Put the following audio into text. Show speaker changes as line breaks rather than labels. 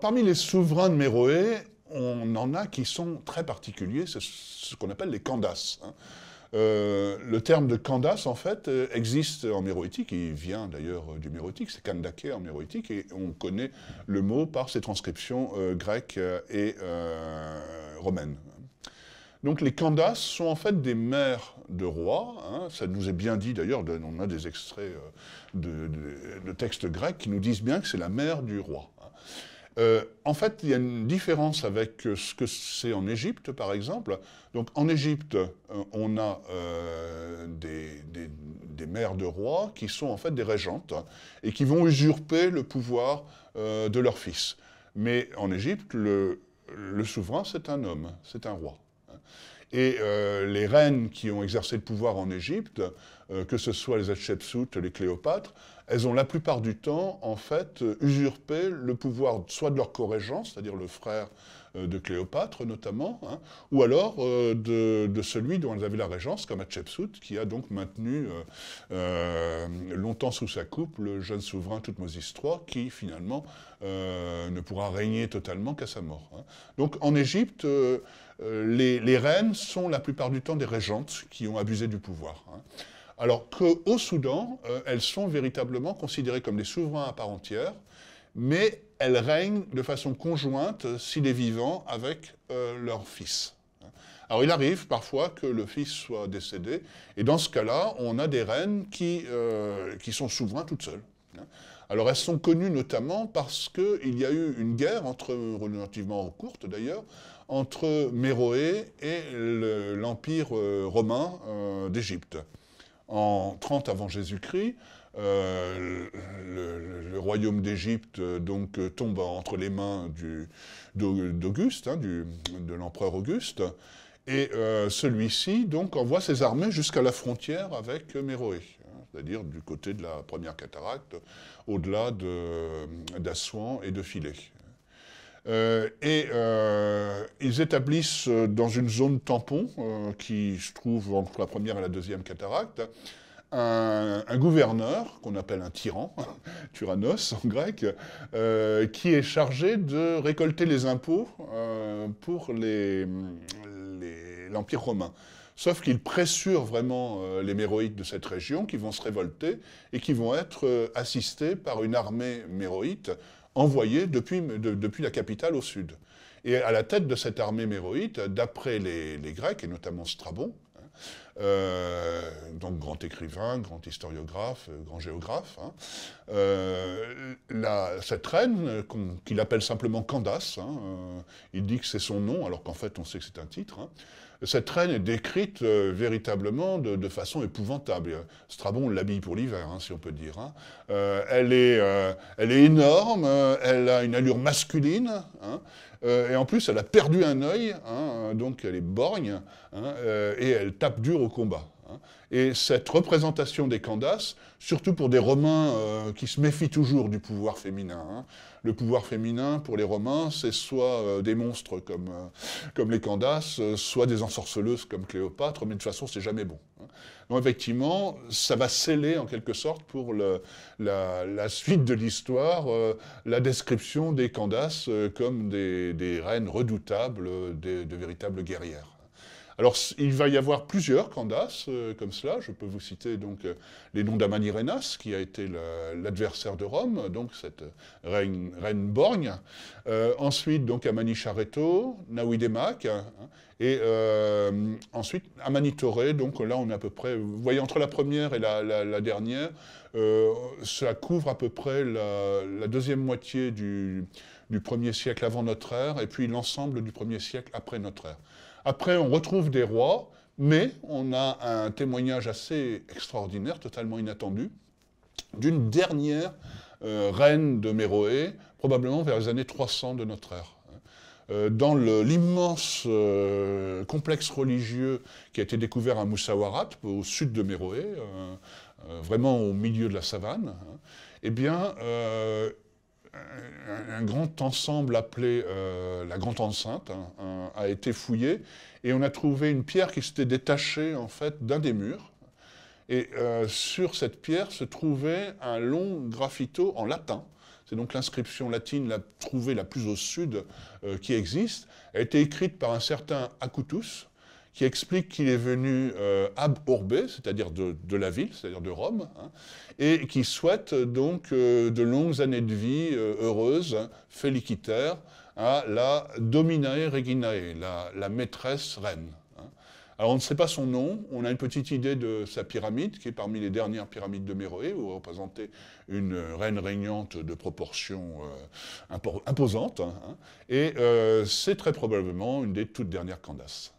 parmi les souverains de Méroé, on en a qui sont très particuliers, c'est ce qu'on appelle les Candas. Hein. Euh, le terme de Candas, en fait, euh, existe en méroétique, il vient d'ailleurs euh, du méroétique, c'est kandake en méroétique, et on connaît le mot par ses transcriptions grecques et romaines. Donc les kandas sont en fait des mères de rois. Hein. Ça nous est bien dit d'ailleurs, on a des extraits euh, de, textes grecs qui nous disent bien que c'est la mère du roi. Hein. Euh, en fait, il y a une différence avec euh, ce que c'est en Égypte, par exemple. Donc, en Égypte, on a des, mères de rois qui sont en fait des régentes hein, et qui vont usurper le pouvoir de leur fils. Mais en Égypte, le souverain, c'est un homme, c'est un roi. Et euh, les reines qui ont exercé le pouvoir en Égypte, euh, que ce soit les Hatshepsut, les Cléopâtres, elles ont la plupart du temps, en fait, euh, usurpé le pouvoir soit de leur corégent, c'est-à-dire le frère euh, de Cléopâtre notamment, hein, ou alors euh, de, celui dont elles avaient la régence, comme Hatshepsut, qui a donc maintenu longtemps sous sa coupe le jeune souverain Toutmosis III, qui finalement ne pourra régner totalement qu'à sa mort. Hein. Donc en Égypte, les, reines sont la plupart du temps des régentes qui ont abusé du pouvoir. Hein. Alors qu'au Soudan, euh, elles sont véritablement considérées comme des souverains à part entière, mais elles règnent de façon conjointe, euh, s'il est vivant, avec euh, leur fils. Alors il arrive parfois que le fils soit décédé, et dans ce cas-là, on a des reines qui, sont souverains toutes seules. Alors elles sont connues notamment parce qu'il y a eu une guerre, relativement courte d'ailleurs, entre Méroé et l'Empire romain d'Égypte en 30 avant Jésus-Christ, euh, le, royaume d'Égypte euh, donc euh, tombe entre les mains d'Auguste, hein, de l'empereur Auguste, et celui-ci donc envoie ses armées jusqu'à la frontière avec Méroé, hein, c'est-à-dire du côté de la première cataracte, au-delà d'Assouan et de filet. Euh, et euh, ils établissent euh, dans une zone tampon, qui se trouve entre la première et la deuxième cataracte, un, gouverneur, qu'on appelle un tyran, Tyrannos en grec, qui est chargé de récolter les impôts pour l'Empire romain. Sauf qu'il pressure vraiment les méroïtes de cette région qui vont se révolter et qui vont être assistés par une armée méroïte envoyé depuis, depuis la capitale au sud. Et à la tête de cette armée méroïte, d'après les, Grecs, et notamment Strabon, hein, euh, donc grand écrivain, grand historiographe, euh, grand géographe, hein, euh, cette reine, qu'il appelle simplement Candace, hein, il dit que c'est son nom, alors qu'en fait on sait que c'est un titre, cette reine est décrite euh, véritablement de, façon épouvantable. Strabon l'habille pour l'hiver, hein, si on peut dire. Hein. Euh, elle, est, euh, elle est énorme, elle a une allure masculine, hein. et en plus elle a perdu un œil, donc elle est borgne, et elle tape dur au combat. Et cette représentation des Candaces, surtout pour des Romains euh, qui se méfient toujours du pouvoir féminin, hein. le pouvoir féminin pour les Romains, c'est soit euh, des monstres comme, euh, comme les Candaces, soit des ensorceleuses comme Cléopâtre, mais de toute façon, c'est jamais bon. Hein. Donc effectivement, ça va sceller en quelque sorte pour la, suite de l'histoire la description des Candaces comme des, reines redoutables, de véritables guerrières. Alors, il va y avoir plusieurs Candaces euh, comme cela. Je peux vous citer donc euh, les noms d'Amanirenas, qui a été l'adversaire de Rome, donc cette euh, reine, borgne. ensuite, donc Amani Chareto, hein, et ensuite Amani Donc là, on est à peu près, vous voyez, entre la première et la, dernière, ça couvre à peu près la, deuxième moitié du, du premier siècle avant notre ère, et puis l'ensemble du premier siècle après notre ère. Après, on retrouve des rois, mais on a un témoignage assez extraordinaire, totalement inattendu, d'une dernière euh, reine de Méroé, probablement vers les années 300 de notre ère. Euh, dans l'immense euh, complexe religieux qui a été découvert à Moussawarat, au sud de Méroé, vraiment au milieu de la savane, hein, eh bien, un, grand ensemble appelé euh, la Grande Enceinte hein, a été fouillé et on a trouvé une pierre qui s'était détachée en fait d'un des murs. Et euh, sur cette pierre se trouvait un long graffito en latin. C'est donc l'inscription latine la, trouvée la plus au sud euh, qui existe. Elle a été écrite par un certain Acutus, qui explique qu'il est venu euh, ab c'est-à-dire de, la ville, c'est-à-dire de Rome, hein, et qui souhaite donc euh, de longues années de vie euh, heureuses, félicitaires, à la Dominae Reginae, la, maîtresse reine. Hein. Alors on ne sait pas son nom, on a une petite idée de sa pyramide, qui est parmi les dernières pyramides de Méroé, où représentait une reine régnante de proportions imposantes, hein, et c'est très probablement une des toutes dernières Candaces.